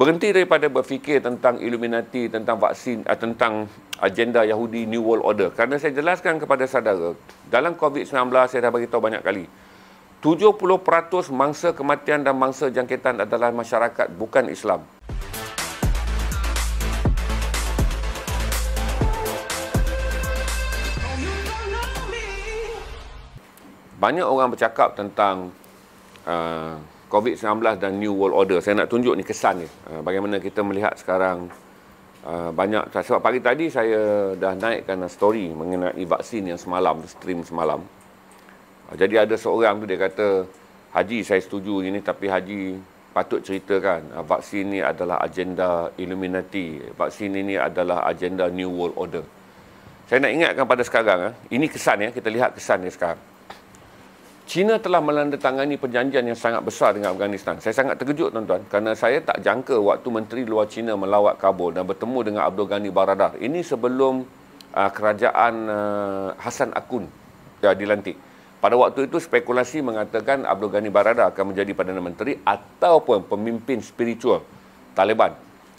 berhenti daripada berfikir tentang Illuminati, tentang vaksin, ah, tentang agenda Yahudi New World Order. Kerana saya jelaskan kepada saudara, dalam COVID-19 saya dah beritahu banyak kali, 70% mangsa kematian dan mangsa jangkitan adalah masyarakat bukan Islam. Banyak orang bercakap tentang uh, COVID-19 dan New World Order. Saya nak tunjuk ni kesan ni. Ah, bagaimana kita melihat sekarang ah, banyak sebab pagi tadi saya dah naikkan story mengenai vaksin yang semalam stream semalam. Ah, jadi ada seorang tu dia kata Haji saya setuju ini tapi Haji patut ceritakan vaksin ini adalah agenda Illuminati. Vaksin ini adalah agenda New World Order. Saya nak ingatkan pada sekarang ini kesan ya kita lihat kesan ni sekarang. China telah menandatangani perjanjian yang sangat besar dengan Afghanistan. Saya sangat terkejut tuan-tuan kerana saya tak jangka waktu menteri luar China melawat Kabul dan bertemu dengan Abdul Ghani Baradar. Ini sebelum uh, kerajaan uh, ah, Hasan Akun ya, dilantik. Pada waktu itu spekulasi mengatakan Abdul Ghani Baradar akan menjadi perdana menteri ataupun pemimpin spiritual Taliban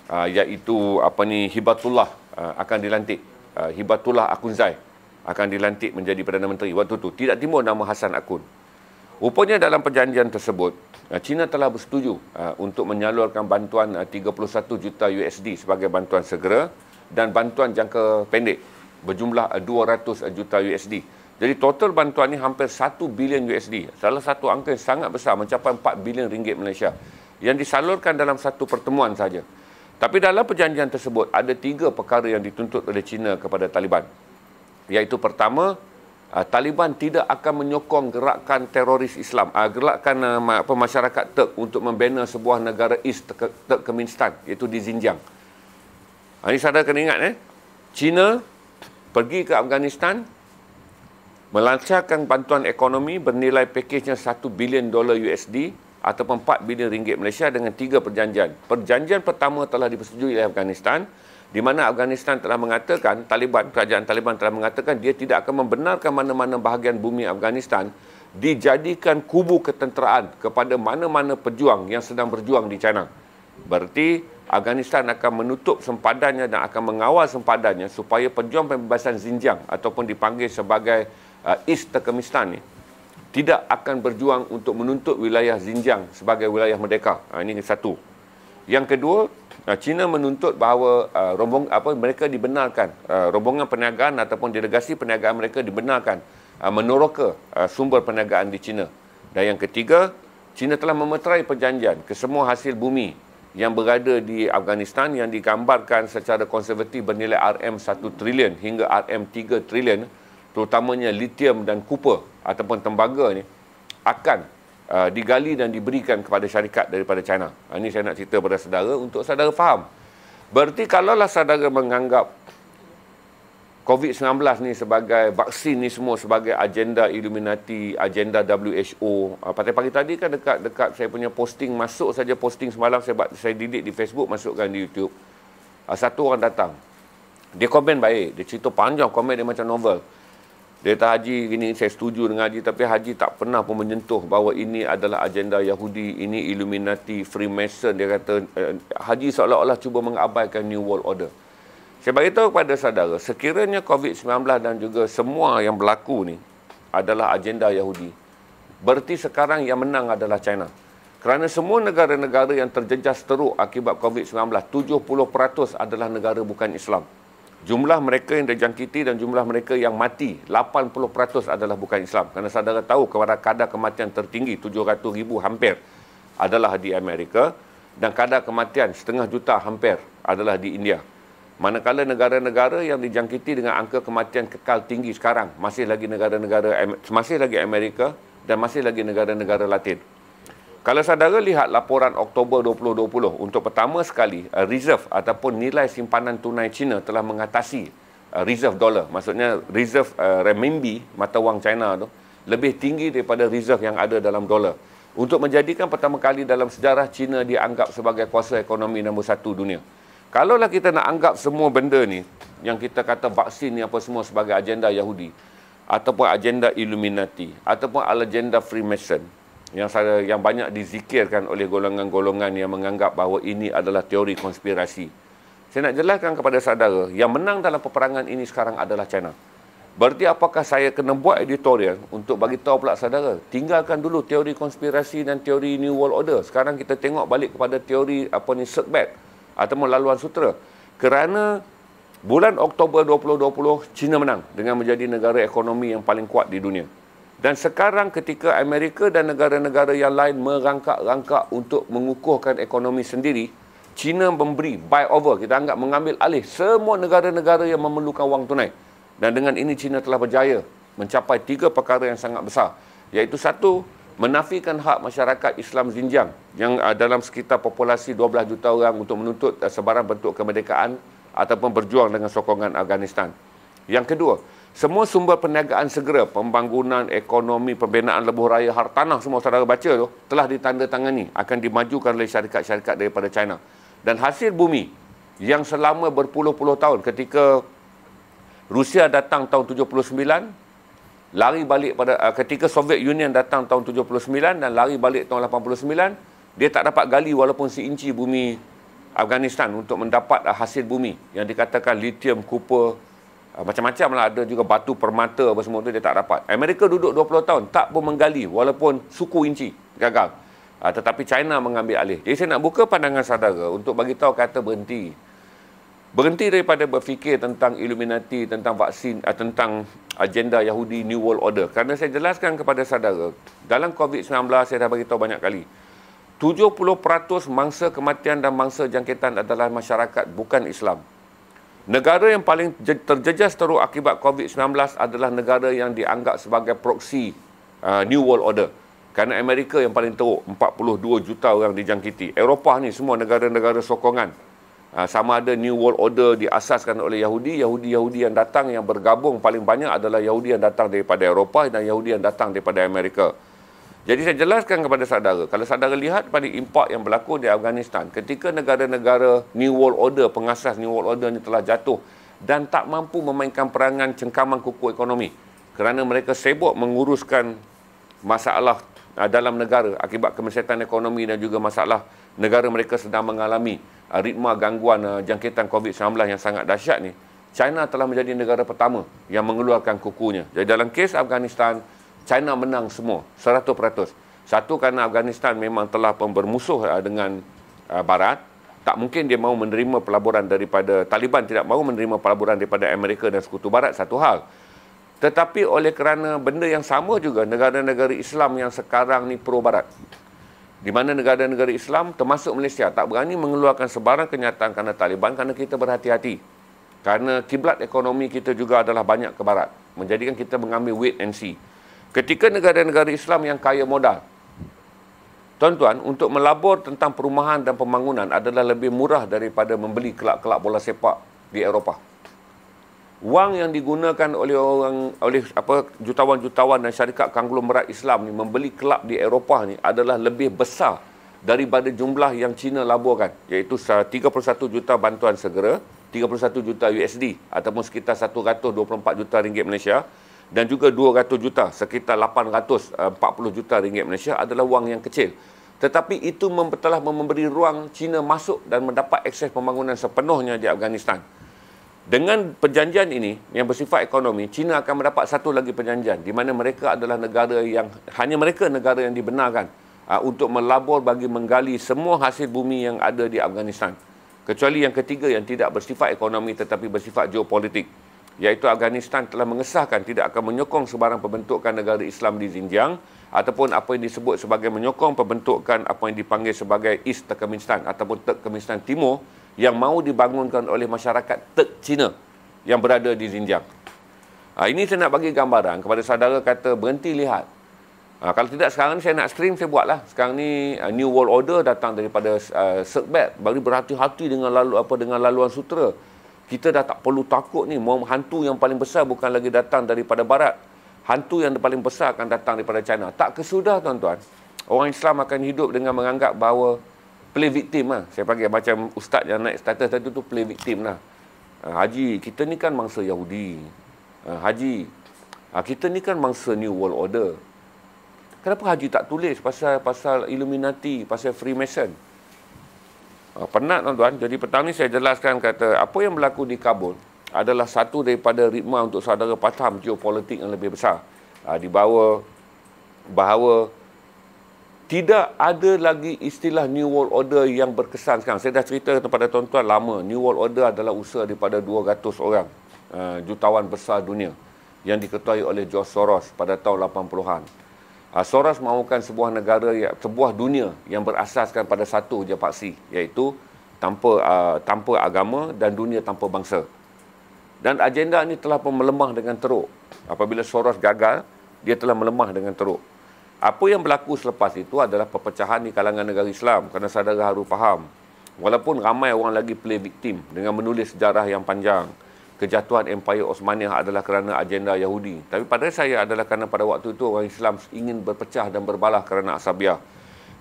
uh, iaitu apa ni Hibatullah uh, akan dilantik. Uh, Hibatullah Akunzai akan dilantik menjadi Perdana Menteri waktu itu. Tidak timur nama Hasan Akun. Rupanya dalam perjanjian tersebut, eh, China telah bersetuju eh, untuk menyalurkan bantuan 31 eh, juta USD sebagai bantuan segera dan bantuan jangka pendek berjumlah 200 juta USD. Jadi total bantuan ini hampir 1 bilion USD. Salah satu angka yang sangat besar mencapai 4 bilion ringgit Malaysia yang disalurkan dalam satu pertemuan saja. Tapi dalam perjanjian tersebut ada tiga perkara yang dituntut oleh China kepada Taliban. Iaitu pertama, uh, Taliban tidak akan menyokong gerakan teroris Islam uh, gerakan uh, apa masyarakat Turk untuk membina sebuah negara East Turkmenistan iaitu di Xinjiang. Uh, ini saya kena ingat eh. China pergi ke Afghanistan melancarkan bantuan ekonomi bernilai pakejnya 1 bilion dolar USD ataupun 4 bilion ringgit Malaysia dengan tiga perjanjian. Perjanjian pertama telah dipersetujui oleh Afghanistan di mana Afghanistan telah mengatakan Taliban kerajaan Taliban telah mengatakan dia tidak akan membenarkan mana-mana bahagian bumi Afghanistan dijadikan kubu ketenteraan kepada mana-mana pejuang yang sedang berjuang di China. Berarti Afghanistan akan menutup sempadannya dan akan mengawal sempadannya supaya pejuang pembebasan Xinjiang ataupun dipanggil sebagai uh, East Turkmenistan ini tidak akan berjuang untuk menuntut wilayah Xinjiang sebagai wilayah merdeka. Ha, ini satu. Yang kedua, uh, China menuntut bahawa uh, rombong apa mereka dibenarkan uh, rombongan perniagaan ataupun delegasi perniagaan mereka dibenarkan uh, meneroka uh, sumber perniagaan di China. Dan yang ketiga, China telah memeterai perjanjian ke semua hasil bumi yang berada di Afghanistan yang digambarkan secara konservatif bernilai RM1 trilion hingga RM3 trilion terutamanya lithium dan copper ataupun tembaga ni akan Uh, digali dan diberikan kepada syarikat daripada China. Ha, ini saya nak cerita kepada saudara untuk saudara faham. Berarti kalaulah saudara menganggap COVID-19 ni sebagai vaksin ni semua sebagai agenda Illuminati, agenda WHO. Ha, pada pagi tadi kan dekat dekat saya punya posting masuk saja posting semalam saya saya didik di Facebook masukkan di YouTube. Ha, satu orang datang. Dia komen baik, dia cerita panjang komen dia macam novel. Dia kata haji gini saya setuju dengan haji tapi haji tak pernah pun menyentuh bahawa ini adalah agenda Yahudi, ini Illuminati, Freemason. Dia kata eh, haji seolah-olah cuba mengabaikan New World Order. Saya beritahu kepada saudara, sekiranya COVID-19 dan juga semua yang berlaku ni adalah agenda Yahudi, berarti sekarang yang menang adalah China. Kerana semua negara-negara yang terjejas teruk akibat COVID-19, 70% adalah negara bukan Islam jumlah mereka yang dijangkiti dan jumlah mereka yang mati 80% adalah bukan Islam kerana saudara tahu kepada kadar kematian tertinggi 700 ribu hampir adalah di Amerika dan kadar kematian setengah juta hampir adalah di India manakala negara-negara yang dijangkiti dengan angka kematian kekal tinggi sekarang masih lagi negara-negara masih lagi Amerika dan masih lagi negara-negara Latin kalau saudara lihat laporan Oktober 2020 untuk pertama sekali eh, reserve ataupun nilai simpanan tunai China telah mengatasi eh, reserve dollar maksudnya reserve eh, renminbi mata wang China tu lebih tinggi daripada reserve yang ada dalam dollar untuk menjadikan pertama kali dalam sejarah China dianggap sebagai kuasa ekonomi nombor satu dunia. Kalaulah kita nak anggap semua benda ni yang kita kata vaksin ni apa semua sebagai agenda Yahudi ataupun agenda Illuminati ataupun agenda Freemason yang salah, yang banyak dizikirkan oleh golongan-golongan yang menganggap bahawa ini adalah teori konspirasi. Saya nak jelaskan kepada saudara, yang menang dalam peperangan ini sekarang adalah China. Berarti apakah saya kena buat editorial untuk bagi tahu pula saudara, tinggalkan dulu teori konspirasi dan teori New World Order. Sekarang kita tengok balik kepada teori apa ni setback ataupun laluan sutra. Kerana bulan Oktober 2020, China menang dengan menjadi negara ekonomi yang paling kuat di dunia. Dan sekarang ketika Amerika dan negara-negara yang lain merangkak-rangkak untuk mengukuhkan ekonomi sendiri, China memberi buy over, kita anggap mengambil alih semua negara-negara yang memerlukan wang tunai. Dan dengan ini China telah berjaya mencapai tiga perkara yang sangat besar. Iaitu satu, menafikan hak masyarakat Islam Xinjiang yang ah, dalam sekitar populasi 12 juta orang untuk menuntut ah, sebarang bentuk kemerdekaan ataupun berjuang dengan sokongan Afghanistan. Yang kedua, semua sumber perniagaan segera, pembangunan, ekonomi, pembinaan lebuh raya, hartanah semua saudara baca tu telah ditandatangani akan dimajukan oleh syarikat-syarikat daripada China. Dan hasil bumi yang selama berpuluh-puluh tahun ketika Rusia datang tahun 79 lari balik pada eh, ketika Soviet Union datang tahun 79 dan lari balik tahun 89 dia tak dapat gali walaupun seinci bumi Afghanistan untuk mendapat eh, hasil bumi yang dikatakan lithium, copper, Ah, macam-macam lah ada juga batu permata apa semua tu dia tak dapat Amerika duduk 20 tahun tak pun menggali walaupun suku inci gagal ha, tetapi China mengambil alih jadi saya nak buka pandangan saudara untuk bagi tahu kata berhenti berhenti daripada berfikir tentang Illuminati tentang vaksin uh, tentang agenda Yahudi New World Order kerana saya jelaskan kepada saudara dalam COVID-19 saya dah bagi tahu banyak kali 70% mangsa kematian dan mangsa jangkitan adalah masyarakat bukan Islam Negara yang paling terjejas teruk akibat COVID-19 adalah negara yang dianggap sebagai proksi uh, New World Order. Kerana Amerika yang paling teruk, 42 juta orang dijangkiti. Eropah ni semua negara-negara sokongan. Uh, sama ada New World Order diasaskan oleh Yahudi, Yahudi-Yahudi yang datang yang bergabung paling banyak adalah Yahudi yang datang daripada Eropah dan Yahudi yang datang daripada Amerika. Amerika. Jadi saya jelaskan kepada saudara, kalau saudara lihat pada impak yang berlaku di Afghanistan ketika negara-negara New World Order, pengasas New World Order ini telah jatuh dan tak mampu memainkan perangan cengkaman kuku ekonomi kerana mereka sibuk menguruskan masalah ah, dalam negara akibat kemesetan ekonomi dan juga masalah negara mereka sedang mengalami ah, ritma gangguan ah, jangkitan COVID-19 yang sangat dahsyat ni China telah menjadi negara pertama yang mengeluarkan kukunya. Jadi dalam kes Afghanistan, China menang semua 100%. Satu kerana Afghanistan memang telah pun bermusuh ah, dengan ah, barat, tak mungkin dia mau menerima pelaburan daripada Taliban tidak mau menerima pelaburan daripada Amerika dan sekutu barat satu hal. Tetapi oleh kerana benda yang sama juga negara-negara Islam yang sekarang ni pro barat. Di mana negara-negara Islam termasuk Malaysia tak berani mengeluarkan sebarang kenyataan kerana Taliban kerana kita berhati-hati. Kerana kiblat ekonomi kita juga adalah banyak ke barat. Menjadikan kita mengambil wait and see. Ketika negara-negara Islam yang kaya modal. Tuan-tuan, untuk melabur tentang perumahan dan pembangunan adalah lebih murah daripada membeli kelak-kelak bola sepak di Eropah. Wang yang digunakan oleh orang oleh apa jutawan-jutawan dan syarikat kanglomerat Islam ni membeli kelab di Eropah ni adalah lebih besar daripada jumlah yang China laburkan iaitu 31 juta bantuan segera 31 juta USD ataupun sekitar 124 juta ringgit Malaysia dan juga 200 juta sekitar 840 eh, juta ringgit Malaysia adalah wang yang kecil tetapi itu telah memberi ruang China masuk dan mendapat akses pembangunan sepenuhnya di Afghanistan. Dengan perjanjian ini yang bersifat ekonomi, China akan mendapat satu lagi perjanjian di mana mereka adalah negara yang hanya mereka negara yang dibenarkan uh, untuk melabur bagi menggali semua hasil bumi yang ada di Afghanistan. Kecuali yang ketiga yang tidak bersifat ekonomi tetapi bersifat geopolitik iaitu Afghanistan telah mengesahkan tidak akan menyokong sebarang pembentukan negara Islam di Xinjiang ataupun apa yang disebut sebagai menyokong pembentukan apa yang dipanggil sebagai East Turkmenistan ataupun Turkmenistan Timur yang mahu dibangunkan oleh masyarakat Turk Cina yang berada di Xinjiang. Ha, ini saya nak bagi gambaran kepada saudara kata berhenti lihat. Ha, kalau tidak sekarang ni saya nak stream, saya buatlah. Sekarang ni uh, New World Order datang daripada uh, Sirkbet. Bagi berhati-hati dengan, lalu, apa, dengan laluan sutra kita dah tak perlu takut ni hantu yang paling besar bukan lagi datang daripada barat hantu yang paling besar akan datang daripada China tak kesudah tuan-tuan orang Islam akan hidup dengan menganggap bahawa play victim lah saya panggil macam ustaz yang naik status tadi tu play victim lah ah, Haji kita ni kan mangsa Yahudi ah, Haji ah, kita ni kan mangsa New World Order kenapa Haji tak tulis pasal pasal Illuminati pasal Freemason Uh, penat tuan-tuan. Jadi petang ni saya jelaskan kata apa yang berlaku di Kabul adalah satu daripada ritma untuk saudara faham geopolitik yang lebih besar. Uh, di bawah bahawa tidak ada lagi istilah New World Order yang berkesan sekarang. Saya dah cerita kepada tuan-tuan lama. New World Order adalah usaha daripada 200 orang uh, jutawan besar dunia yang diketuai oleh George Soros pada tahun 80-an. Ah, Soros mahukan sebuah negara, ya, sebuah dunia yang berasaskan pada satu je paksi iaitu tanpa uh, tanpa agama dan dunia tanpa bangsa. Dan agenda ini telah pun melemah dengan teruk. Apabila Soros gagal, dia telah melemah dengan teruk. Apa yang berlaku selepas itu adalah perpecahan di kalangan negara Islam kerana saudara harus faham. Walaupun ramai orang lagi play victim dengan menulis sejarah yang panjang kejatuhan Empire Osmaniyah adalah kerana agenda Yahudi. Tapi pada saya adalah kerana pada waktu itu orang Islam ingin berpecah dan berbalah kerana asabiyah.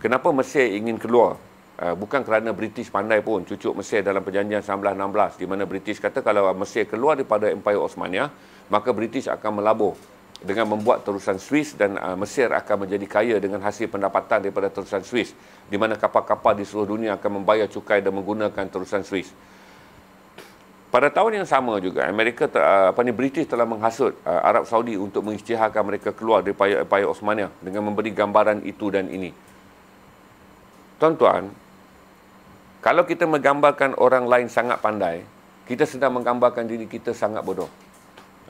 Kenapa Mesir ingin keluar? Eh, bukan kerana British pandai pun cucuk Mesir dalam perjanjian 1916 di mana British kata kalau Mesir keluar daripada Empire Osmaniyah maka British akan melabuh dengan membuat terusan Swiss dan eh, Mesir akan menjadi kaya dengan hasil pendapatan daripada terusan Swiss di mana kapal-kapal di seluruh dunia akan membayar cukai dan menggunakan terusan Swiss. Pada tahun yang sama juga Amerika ter, ah, apa ni British telah menghasut uh, Arab Saudi untuk mengisytiharkan mereka keluar dari payah payah Osmania dengan memberi gambaran itu dan ini. Tuan-tuan, kalau kita menggambarkan orang lain sangat pandai, kita sedang menggambarkan diri kita sangat bodoh.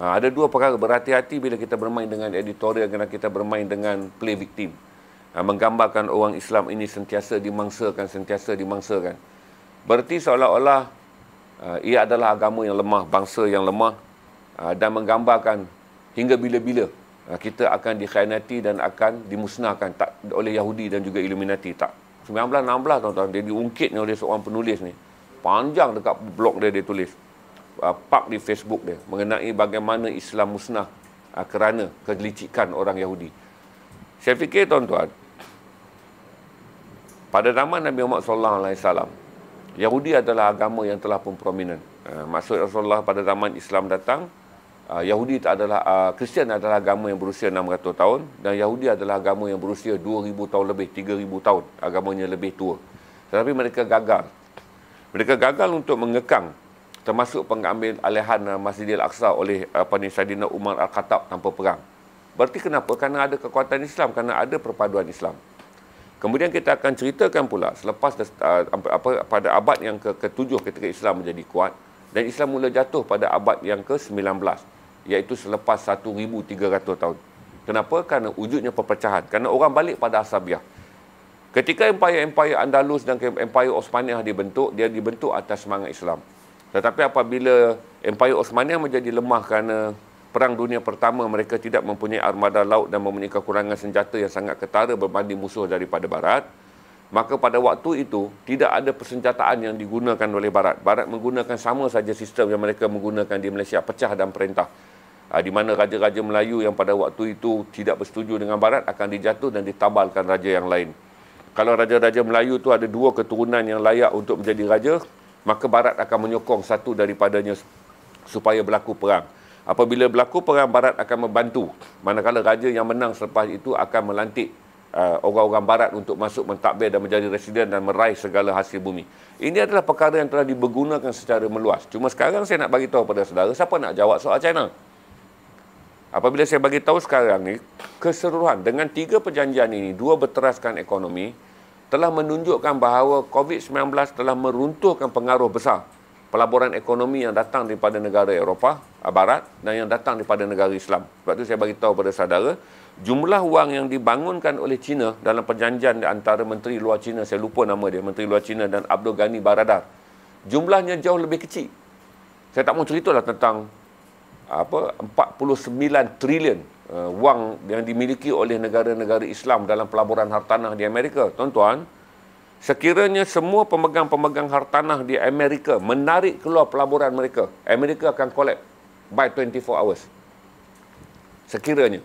Ha, ada dua perkara berhati-hati bila kita bermain dengan editorial dan kita bermain dengan play victim. Ha, menggambarkan orang Islam ini sentiasa dimangsakan, sentiasa dimangsakan. Berarti seolah-olah Ah, ia adalah agama yang lemah, bangsa yang lemah ah, dan menggambarkan hingga bila-bila ah, kita akan dikhianati dan akan dimusnahkan tak oleh Yahudi dan juga Illuminati tak. 1916 tuan-tuan dia diungkit oleh seorang penulis ni. Panjang dekat blog dia dia tulis. Pak di Facebook dia mengenai bagaimana Islam musnah kerana kegelicikan orang Yahudi. Saya fikir tuan-tuan pada zaman Nabi Muhammad sallallahu alaihi wasallam Yahudi adalah agama yang telah pun prominent. Eh, maksud Rasulullah pada zaman Islam datang, eh, Yahudi adalah eh, Kristian adalah agama yang berusia 600 tahun dan Yahudi adalah agama yang berusia 2000 tahun lebih, 3000 tahun, agamanya lebih tua. Tetapi mereka gagal. Mereka gagal untuk mengekang termasuk pengambil alihan Masjidil Aqsa oleh apa ni Saidina Umar Al-Khattab tanpa perang. Berarti kenapa? Karena ada kekuatan Islam, karena ada perpaduan Islam. Kemudian kita akan ceritakan pula selepas uh, apa pada abad yang ke-7 ke- ketika Islam menjadi kuat dan Islam mula jatuh pada abad yang ke-19 iaitu selepas 1300 tahun. Kenapa? Kerana wujudnya perpecahan. Kerana orang balik pada Asabiah. Ketika empayar-empayar Andalus dan empayar Osmaniyah dibentuk, dia dibentuk atas semangat Islam. Tetapi apabila empayar Osmaniyah menjadi lemah kerana Perang Dunia Pertama mereka tidak mempunyai armada laut dan mempunyai kekurangan senjata yang sangat ketara berbanding musuh daripada barat maka pada waktu itu tidak ada persenjataan yang digunakan oleh barat barat menggunakan sama saja sistem yang mereka menggunakan di Malaysia pecah dan perintah ah, di mana raja-raja Melayu yang pada waktu itu tidak bersetuju dengan barat akan dijatuh dan ditabalkan raja yang lain kalau raja-raja Melayu itu ada dua keturunan yang layak untuk menjadi raja maka barat akan menyokong satu daripadanya supaya berlaku perang apabila berlaku perang barat akan membantu manakala raja yang menang selepas itu akan melantik uh, orang-orang barat untuk masuk mentadbir dan menjadi residen dan meraih segala hasil bumi ini adalah perkara yang telah dipergunakan secara meluas cuma sekarang saya nak bagi tahu kepada saudara siapa nak jawab soal China apabila saya bagi tahu sekarang ni keseluruhan dengan tiga perjanjian ini dua berteraskan ekonomi telah menunjukkan bahawa COVID-19 telah meruntuhkan pengaruh besar pelaburan ekonomi yang datang daripada negara Eropah eh, Barat dan yang datang daripada negara Islam. Sebab tu saya bagi tahu pada saudara, jumlah wang yang dibangunkan oleh China dalam perjanjian antara Menteri Luar China, saya lupa nama dia, Menteri Luar China dan Abdul Ghani Baradar, jumlahnya jauh lebih kecil. Saya tak mahu ceritalah tentang apa 49 trilion uh, wang yang dimiliki oleh negara-negara Islam dalam pelaburan hartanah di Amerika. Tuan-tuan, Sekiranya semua pemegang-pemegang hartanah di Amerika menarik keluar pelaburan mereka, Amerika akan collapse by 24 hours. Sekiranya.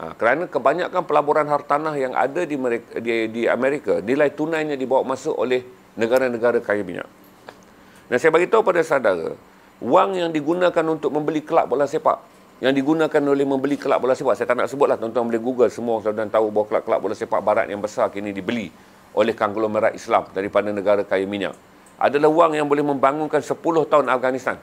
Ha, kerana kebanyakan pelaburan hartanah yang ada di, mereka, di, di Amerika, nilai tunainya dibawa masuk oleh negara-negara kaya minyak. Dan saya bagi pada saudara, wang yang digunakan untuk membeli kelab bola sepak, yang digunakan oleh membeli kelab bola sepak, saya tak nak sebutlah, tuan-tuan boleh google, semua saudara tahu bahawa kelab-kelab bola sepak barat yang besar kini dibeli oleh konglomerat Islam daripada negara kaya minyak. Adalah wang yang boleh membangunkan 10 tahun Afghanistan.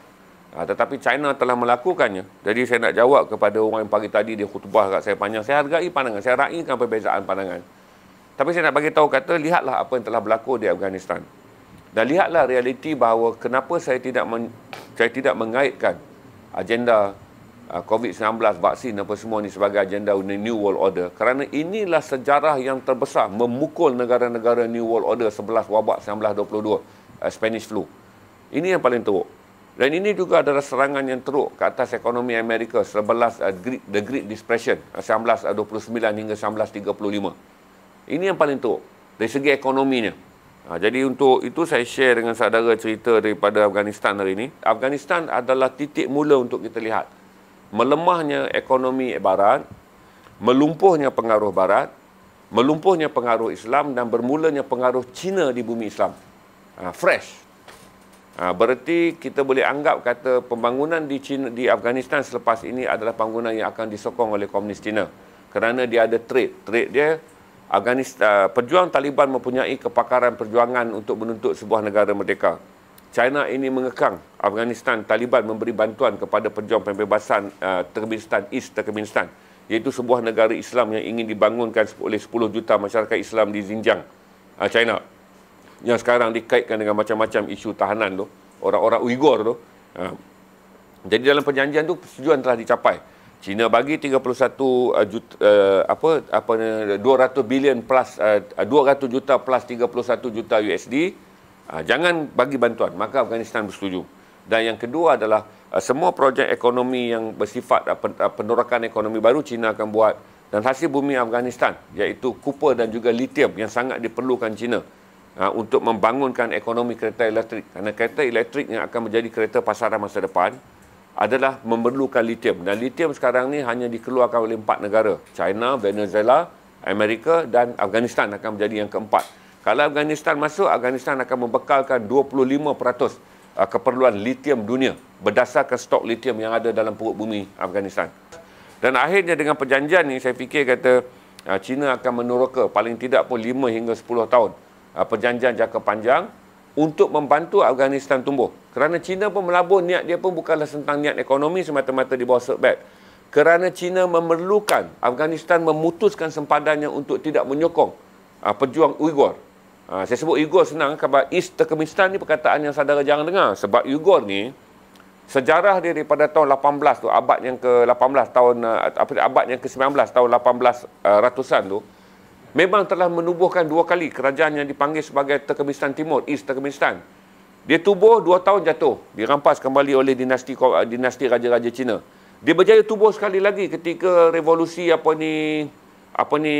Ha, tetapi China telah melakukannya. Jadi saya nak jawab kepada orang yang pagi tadi di khutbah kat saya panjang. Saya hargai pandangan. Saya raikan perbezaan pandangan. Tapi saya nak bagi tahu kata, lihatlah apa yang telah berlaku di Afghanistan. Dan lihatlah realiti bahawa kenapa saya tidak men- saya tidak mengaitkan agenda Ah, COVID-19 vaksin apa semua ni sebagai agenda New World Order kerana inilah sejarah yang terbesar memukul negara-negara New World Order sebelah wabak 1922 ah, Spanish Flu ini yang paling teruk dan ini juga adalah serangan yang teruk ke atas ekonomi Amerika sebelah ah, The Great Depression 1929 hingga 1935 ini yang paling teruk dari segi ekonominya Ha, jadi untuk itu saya share dengan saudara cerita daripada Afghanistan hari ini. Afghanistan adalah titik mula untuk kita lihat melemahnya ekonomi barat, melumpuhnya pengaruh barat, melumpuhnya pengaruh Islam dan bermulanya pengaruh Cina di bumi Islam. Ha, fresh. Ha, ah, berarti kita boleh anggap kata pembangunan di China, di Afghanistan selepas ini adalah pembangunan yang akan disokong oleh komunis Cina kerana dia ada trade. Trade dia Afghanistan ah, uh, Taliban mempunyai kepakaran perjuangan untuk menuntut sebuah negara merdeka. China ini mengekang Afghanistan Taliban memberi bantuan kepada pejuang pembebasan uh, Turkmenistan East Turkmenistan iaitu sebuah negara Islam yang ingin dibangunkan oleh 10 juta masyarakat Islam di Xinjiang uh, China yang sekarang dikaitkan dengan macam-macam isu tahanan tu orang-orang Uyghur tu uh, jadi dalam perjanjian tu persetujuan telah dicapai China bagi 31 uh, juta uh, apa apa 200 bilion plus uh, 200 juta plus 31 juta USD Ha, jangan bagi bantuan. Maka Afghanistan bersetuju. Dan yang kedua adalah uh, semua projek ekonomi yang bersifat uh, pen, uh, penurakan ekonomi baru China akan buat dan hasil bumi Afghanistan iaitu kupa dan juga litium yang sangat diperlukan China uh, untuk membangunkan ekonomi kereta elektrik. Kerana kereta elektrik yang akan menjadi kereta pasaran masa depan adalah memerlukan litium. Dan litium sekarang ni hanya dikeluarkan oleh empat negara. China, Venezuela, Amerika dan Afghanistan akan menjadi yang keempat. Kalau Afghanistan masuk, Afghanistan akan membekalkan 25% uh, keperluan litium dunia berdasarkan stok litium yang ada dalam perut bumi Afghanistan. Dan akhirnya dengan perjanjian ini, saya fikir kata uh, China akan meneroka paling tidak pun 5 hingga 10 tahun uh, perjanjian jangka panjang untuk membantu Afghanistan tumbuh. Kerana China pun melabur niat dia pun bukanlah tentang niat ekonomi semata-mata di bawah Silk Kerana China memerlukan Afghanistan memutuskan sempadannya untuk tidak menyokong uh, pejuang Uyghur Ha, saya sebut Uyghur senang sebab East Turkmenistan ni perkataan yang saudara jangan dengar. Sebab Uyghur ni, sejarah dia daripada tahun 18 tu, abad yang ke-18 tahun, ah, apa abad yang ke-19 tahun 18 ah, ratusan tu, memang telah menubuhkan dua kali kerajaan yang dipanggil sebagai Turkmenistan Timur, East Turkmenistan. Dia tubuh dua tahun jatuh, dirampas kembali oleh dinasti dinasti raja-raja Cina. Dia berjaya tubuh sekali lagi ketika revolusi apa ni, apa ni,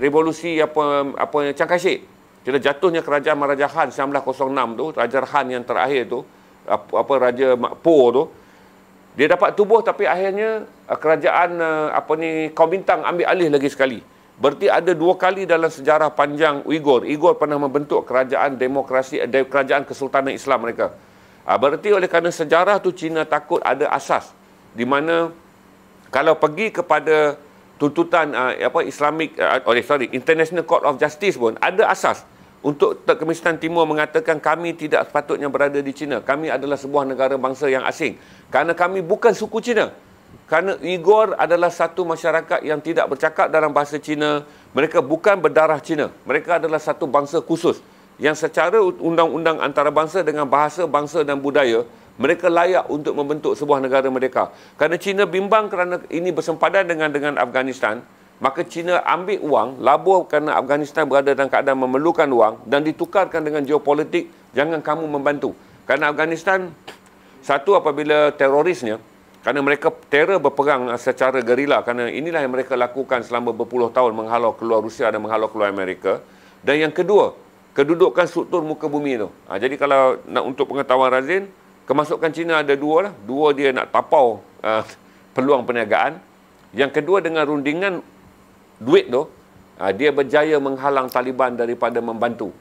revolusi apa, apa, Chiang Kai-shek. Bila jatuhnya kerajaan Maharaja Han 1906 tu, Raja Han yang terakhir tu, apa, apa Raja Makpo tu, dia dapat tubuh tapi akhirnya eh, kerajaan eh, apa ni Kaumintang ambil alih lagi sekali. Berarti ada dua kali dalam sejarah panjang Uighur. Uighur pernah membentuk kerajaan demokrasi, eh, kerajaan kesultanan Islam mereka. Ah, berarti oleh kerana sejarah tu Cina takut ada asas. Di mana kalau pergi kepada tuntutan apa Islamic uh, sorry International Court of Justice pun ada asas untuk Turkmenistan Timur mengatakan kami tidak sepatutnya berada di China. Kami adalah sebuah negara bangsa yang asing. Kerana kami bukan suku China. Kerana Igor adalah satu masyarakat yang tidak bercakap dalam bahasa China. Mereka bukan berdarah China. Mereka adalah satu bangsa khusus. Yang secara undang-undang antarabangsa dengan bahasa, bangsa dan budaya, mereka layak untuk membentuk sebuah negara mereka. Kerana China bimbang kerana ini bersempadan dengan dengan Afghanistan, Maka China ambil wang labur kerana Afghanistan berada dalam keadaan memerlukan wang dan ditukarkan dengan geopolitik jangan kamu membantu. Kerana Afghanistan satu apabila terorisnya kerana mereka terror berperang ah, secara gerila kerana inilah yang mereka lakukan selama berpuluh tahun menghalau keluar Rusia dan menghalau keluar Amerika. Dan yang kedua, kedudukan struktur muka bumi itu. Ha, ah, jadi kalau nak untuk pengetahuan Razin, kemasukan China ada dua lah. Dua dia nak tapau uh, peluang perniagaan. Yang kedua dengan rundingan duit tu, ah, dia berjaya menghalang Taliban daripada membantu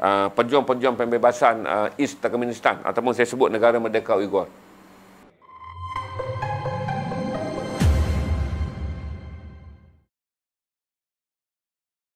uh, pejuang-pejuang pembebasan ah, East Turkmenistan ataupun saya sebut negara merdeka Uyghur.